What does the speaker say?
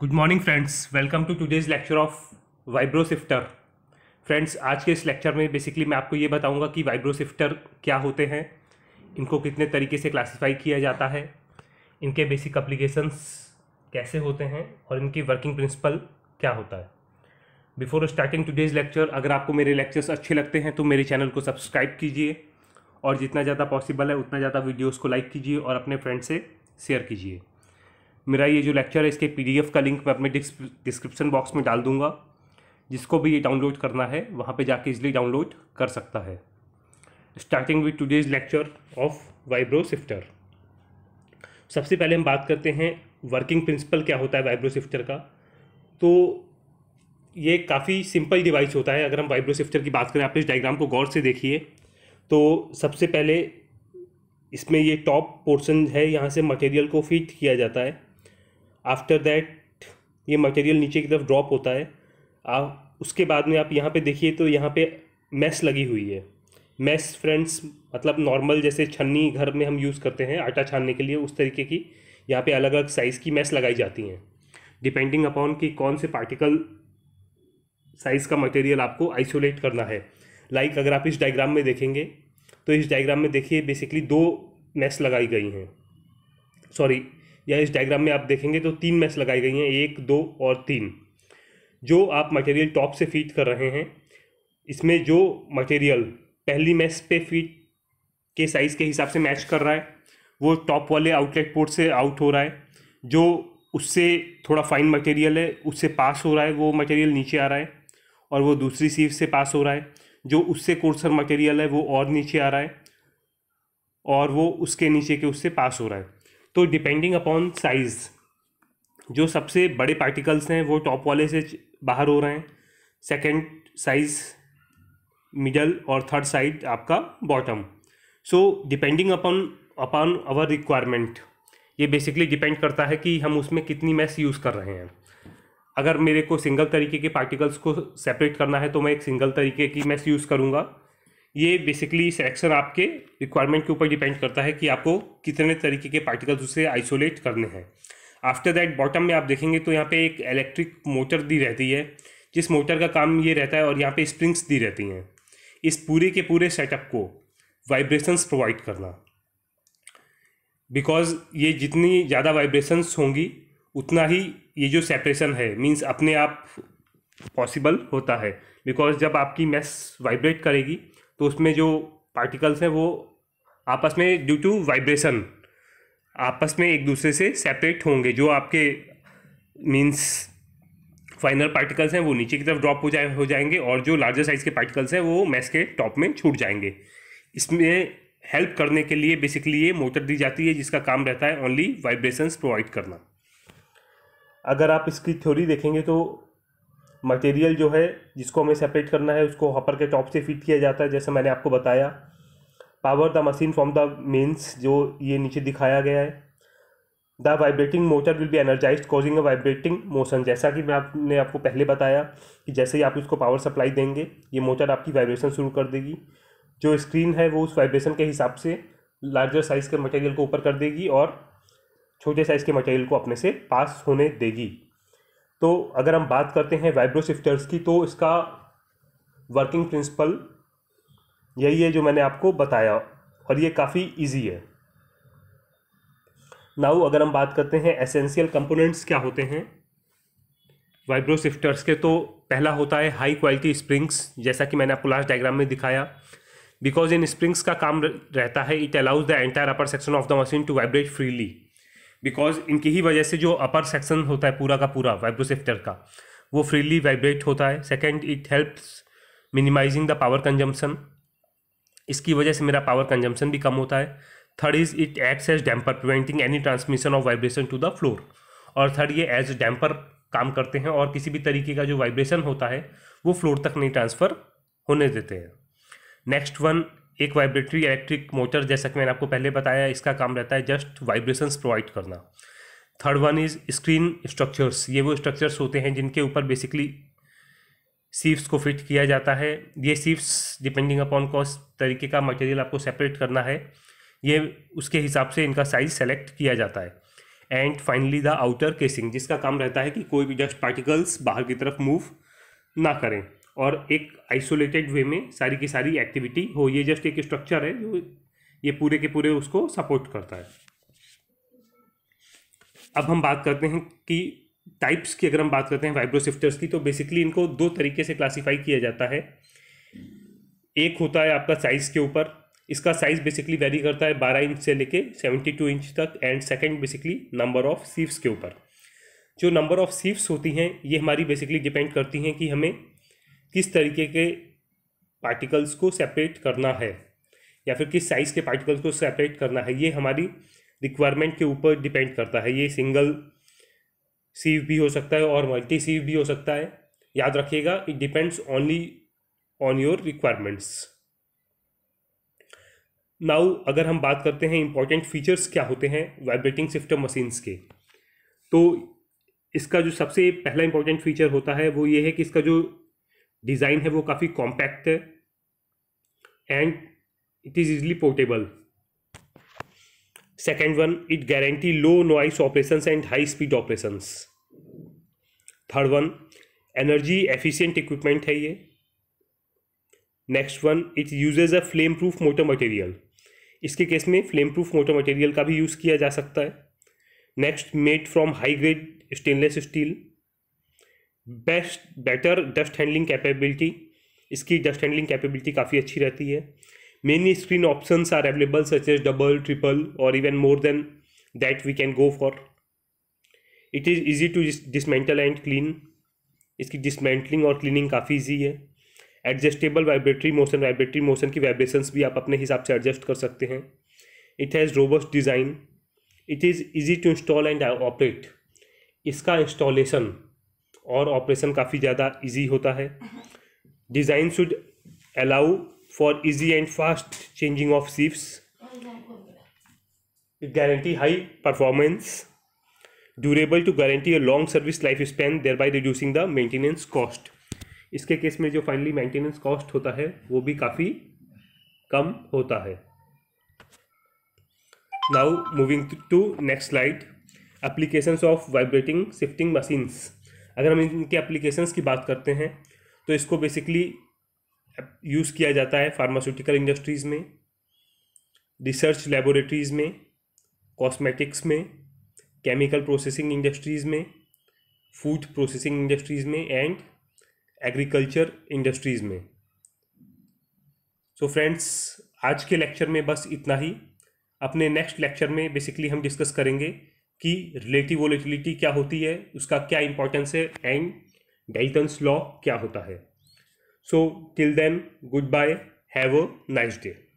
good morning friends welcome to today's lecture of vibro sifter friends आज के इस lecture में बेसिकली मैं आपको ये बताऊंगा कि वाइब्रो सिफ्टर क्या होते हैं इनको कितने तरीके से क्लासिफाई किया जाता है इनके बेसिक अप्लीकेशंस कैसे होते हैं और इनकी वर्किंग प्रिंसिपल क्या होता है बिफोर स्टार्टिंग टुडेज लेक्चर अगर आपको मेरे लेक्चर्स अच्छे लगते हैं तो मेरे चैनल को सब्सक्राइब कीजिए और जितना ज़्यादा पॉसिबल है उतना ज़्यादा वीडियोज़ को लाइक कीजिए और अपने फ्रेंड से शेयर कीजिए मेरा ये जो लेक्चर है इसके पीडीएफ का लिंक मैं अपने डिस्क्रिप्शन बॉक्स में डाल दूँगा जिसको भी ये डाउनलोड करना है वहाँ पे जाके इजली डाउनलोड कर सकता है starting with today's lecture of vibro sifter सबसे पहले हम बात करते हैं वर्किंग प्रिंसिपल क्या होता है वाइब्रो सिफ्टर का तो ये काफ़ी सिंपल डिवाइस होता है अगर हम वाइब्रो सिफ्टर की बात करें आप इस डायग्राम को गौर से देखिए तो सबसे पहले इसमें ये टॉप पोर्शन है यहाँ से मटेरियल को फिट किया जाता है आफ्टर दैट ये मटेरियल नीचे की तरफ ड्रॉप होता है आप उसके बाद में आप यहाँ पे देखिए तो यहाँ पे मैस लगी हुई है मैस फ्रेंड्स मतलब नॉर्मल जैसे छन्नी घर में हम यूज़ करते हैं आटा छानने के लिए उस तरीके की यहाँ पे अलग अलग साइज़ की मैस लगाई जाती हैं डिपेंडिंग अपॉन कि कौन से पार्टिकल साइज़ का मटेरियल आपको आइसोलेट करना है लाइक like अगर आप इस डायग्राम में देखेंगे तो इस डायग्राम में देखिए बेसिकली दो मैस लगाई गई हैं सॉरी या इस डायग्राम में आप देखेंगे तो तीन मैच लगाई गई हैं एक दो और तीन जो आप मटेरियल टॉप से फीट कर रहे हैं इसमें जो मटेरियल पहली मैच पे फीट के साइज़ के हिसाब से मैच कर रहा है वो टॉप वाले आउटलेट पोर्ट से आउट हो रहा है जो उससे थोड़ा फाइन मटेरियल है उससे पास हो रहा है वो मटेरियल नीचे आ रहा है और वो दूसरी सीव से पास हो रहा है जो उससे कोर्सर मटेरियल है वो और नीचे आ रहा है और वो उसके नीचे के उससे पास हो रहा है तो डिपेंडिंग अपॉन साइज़ जो सबसे बड़े पार्टिकल्स हैं वो टॉप वाले से बाहर हो रहे हैं सेकेंड साइज़ मिडल और थर्ड साइड आपका bottom so depending upon upon our requirement ये बेसिकली डिपेंड करता है कि हम उसमें कितनी मैस यूज़ कर रहे हैं अगर मेरे को सिंगल तरीके के पार्टिकल्स को सेपरेट करना है तो मैं एक सिंगल तरीके की मैस यूज़ करूँगा ये बेसिकली सिलेक्शन आपके रिक्वायरमेंट के ऊपर डिपेंड करता है कि आपको कितने तरीके के पार्टिकल्स उसे आइसोलेट करने हैं आफ्टर दैट बॉटम में आप देखेंगे तो यहाँ पे एक इलेक्ट्रिक मोटर दी रहती है जिस मोटर का काम ये रहता है और यहाँ पे स्प्रिंग्स दी रहती हैं इस पूरे के पूरे सेटअप को वाइब्रेशंस प्रोवाइड करना बिकॉज ये जितनी ज़्यादा वाइब्रेशंस होंगी उतना ही ये जो सेपरेशन है मीन्स अपने आप पॉसिबल होता है बिकॉज जब आपकी मैस वाइब्रेट करेगी तो उसमें जो पार्टिकल्स हैं वो आपस में ड्यू टू वाइब्रेशन आपस में एक दूसरे से सेपरेट होंगे जो आपके मीन्स फाइनल पार्टिकल्स हैं वो नीचे की तरफ ड्रॉप हो जाए हो जाएंगे और जो लार्जर साइज़ के पार्टिकल्स हैं वो मैस के टॉप में छूट जाएंगे इसमें हेल्प करने के लिए बेसिकली ये मोटर दी जाती है जिसका काम रहता है ओनली वाइब्रेशंस प्रोवाइड करना अगर आप इसकी थ्योरी देखेंगे तो मटेरियल जो है जिसको हमें सेपरेट करना है उसको हॉपर के टॉप से फिट किया जाता है जैसे मैंने आपको बताया power the machine from the mains जो ये नीचे दिखाया गया है the vibrating motor will be energise causing a vibrating motion जैसा कि मैं आपने आपको पहले बताया कि जैसे ही आप उसको पावर सप्लाई देंगे ये मोटर आपकी वाइब्रेशन शुरू कर देगी जो स्क्रीन है वो उस वाइब्रेशन के हिसाब से लार्जर साइज़ के मटेरियल को ऊपर कर देगी और छोटे साइज़ के मटेरियल को अपने से पास होने देगी तो अगर हम बात करते हैं वाइब्रो शिफ्टर्स की तो इसका वर्किंग प्रिंसिपल यही है जो मैंने आपको बताया और ये काफ़ी इजी है नाउ अगर हम बात करते हैं एसेंशियल कंपोनेंट्स क्या होते हैं वाइब्रो शिफ्टर्स के तो पहला होता है हाई क्वालिटी स्प्रिंग्स जैसा कि मैंने आपको लास्ट डायग्राम में दिखाया बिकॉज इन स्प्रिंग्स का काम रहता है it allows the entire upper section of the machine to vibrate freely because इनकी ही वजह से जो अपर सेक्शन होता है पूरा का पूरा वाइब्रोसिफ्टर का वो फ्रीली वाइब्रेट होता है second it helps minimising the power consumption इसकी वजह से मेरा पावर कंजम्पसन भी कम होता है third is it acts as damper preventing any transmission of vibration to the floor और थर्ड ये एज डैम्पर काम करते हैं और किसी भी तरीके का जो वाइब्रेशन होता है वो फ्लोर तक नहीं ट्रांसफ़र होने देते हैं नेक्स्ट वन एक वाइब्रेटरी इलेक्ट्रिक मोटर जैसा कि मैंने आपको पहले बताया इसका काम रहता है जस्ट वाइब्रेशंस प्रोवाइड करना third one is screen structures ये वो स्ट्रक्चर्स होते हैं जिनके ऊपर बेसिकली सीव्स को फिट किया जाता है ये सीव्स डिपेंडिंग अपॉन कॉस तरीके का मटेरियल आपको सेपरेट करना है ये उसके हिसाब से इनका साइज सेलेक्ट किया जाता है and finally the outer casing जिसका काम रहता है कि कोई भी डस्ट पार्टिकल्स बाहर की तरफ मूव ना करें और एक आइसोलेटेड वे में सारी की सारी एक्टिविटी हो ये जस्ट एक स्ट्रक्चर है जो ये पूरे के पूरे उसको सपोर्ट करता है अब हम बात करते हैं कि टाइप्स की अगर हम बात करते हैं वाइब्रोसिफ्टर्स की तो बेसिकली इनको दो तरीके से क्लासीफाई किया जाता है एक होता है आपका साइज़ के ऊपर इसका साइज़ बेसिकली वेरी करता है बारह इंच से लेके सेवेंटी टू इंच तक and second basically number of sieves के ऊपर जो नंबर ऑफ़ सीव्स होती हैं ये हमारी बेसिकली डिपेंड करती हैं कि हमें किस तरीके के पार्टिकल्स को सेपरेट करना है या फिर किस साइज़ के पार्टिकल्स को सेपरेट करना है ये हमारी रिक्वायरमेंट के ऊपर डिपेंड करता है ये सिंगल सीव भी हो सकता है और मल्टी सीव भी हो सकता है याद रखिएगा it depends only on your requirements now अगर हम बात करते हैं इंपॉर्टेंट फीचर्स क्या होते हैं वाइब्रेटिंग सिस्टम मशीन्स के तो इसका जो सबसे पहला इंपॉर्टेंट फीचर होता है वो ये है कि इसका जो डिज़ाइन है वो काफ़ी कॉम्पैक्ट है and it is easily portable second one it guarantee low noise operation and high speed operation third one energy efficient equipment है ये next one it uses a flame proof motor material इसके case में flame proof motor material का भी use किया जा सकता है next made from high grade stainless steel best better dust handling capability इसकी डस्ट हैंडलिंग कैपेबिलिटी काफ़ी अच्छी रहती है many screen option are available such as double triple और even more than that we can go for it is easy to dismantle and clean इसकी dismantling और cleaning काफ़ी easy है adjustable vibratory motion vibratory motion की vibrations भी आप अपने हिसाब से एडजस्ट कर सकते हैं it has robust design it is easy to install and operate इसका इंस्टॉलेशन और ऑपरेशन काफ़ी ज़्यादा इजी होता है design should allow for easy and fast changing of सीफ्स guarantee high performance durable to guarantee a long service life span thereby reducing the maintenance cost इसके case में जो फाइनली मेंटेनेंस कॉस्ट होता है वो भी काफ़ी कम होता है now moving to next slide applications of vibrating shifting machines अगर हम इनके एप्लीकेशंस की बात करते हैं तो इसको बेसिकली यूज़ किया जाता है फार्मास्यूटिकल इंडस्ट्रीज़ में रिसर्च लेबोरेटरीज़ में कॉस्मेटिक्स में केमिकल प्रोसेसिंग इंडस्ट्रीज़ में फूड प्रोसेसिंग इंडस्ट्रीज़ में एंड एग्रीकल्चर इंडस्ट्रीज़ में सो so फ्रेंड्स आज के लेक्चर में बस इतना ही अपने नेक्स्ट लेक्चर में बेसिकली हम डिस्कस करेंगे कि रिलेटिव वोलेटिलिटी क्या होती है उसका क्या इंपॉर्टेंस है एंड डेल्टन्स लॉ क्या होता है so till then goodbye have a nice day